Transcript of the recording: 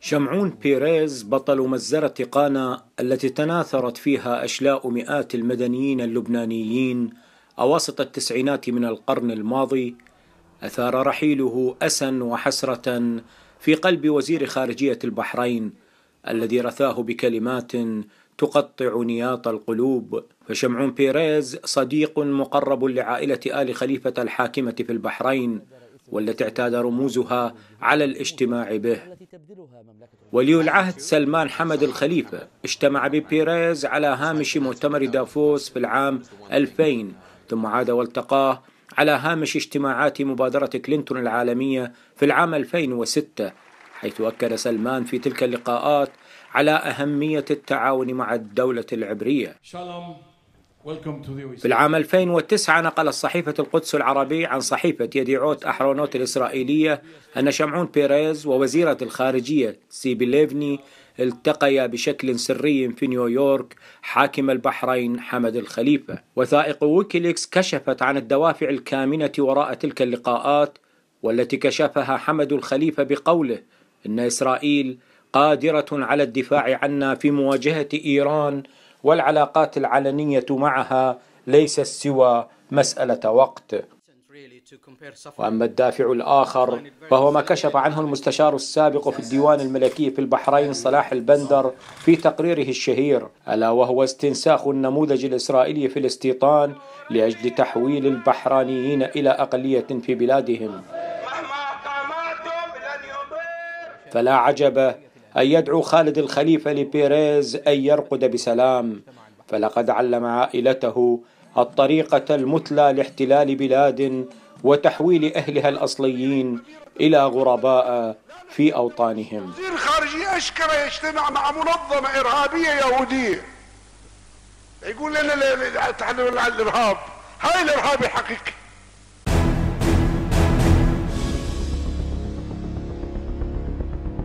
شمعون بيريز بطل مجزرة قانا التي تناثرت فيها أشلاء مئات المدنيين اللبنانيين أواسط التسعينات من القرن الماضي أثار رحيله أسا وحسرة في قلب وزير خارجية البحرين الذي رثاه بكلمات تقطع نياط القلوب فشمعون بيريز صديق مقرب لعائلة آل خليفة الحاكمة في البحرين والتي اعتاد رموزها على الاجتماع به ولي العهد سلمان حمد الخليفة اجتمع ببيريز على هامش مؤتمر دافوس في العام 2000 ثم عاد والتقاه على هامش اجتماعات مبادرة كلينتون العالمية في العام 2006 حيث أكد سلمان في تلك اللقاءات على أهمية التعاون مع الدولة العبرية E في العام 2009 نقلت صحيفة القدس العربي عن صحيفة يديعوت أحرونوت الإسرائيلية أن شمعون بيريز ووزيرة الخارجية سيبي ليفني التقيا بشكل سري في نيويورك حاكم البحرين حمد الخليفة وثائق ويكيليكس كشفت عن الدوافع الكامنة وراء تلك اللقاءات والتي كشفها حمد الخليفة بقوله إن إسرائيل قادرة على الدفاع عنا في مواجهة إيران والعلاقات العلنية معها ليست سوى مسألة وقت وأما الدافع الآخر فهو ما كشف عنه المستشار السابق في الديوان الملكي في البحرين صلاح البندر في تقريره الشهير ألا وهو استنساخ النموذج الإسرائيلي في الاستيطان لأجل تحويل البحرانيين إلى أقلية في بلادهم فلا عجب أن يدعو خالد الخليفة لبيريز أن يرقد بسلام فلقد علم عائلته الطريقة المثلى لاحتلال بلاد وتحويل أهلها الأصليين إلى غرباء في أوطانهم وزير الخارجية أشكره يجتمع مع منظمة إرهابية يهودية يقول لنا الإرهاب هاي الإرهاب الحقيقي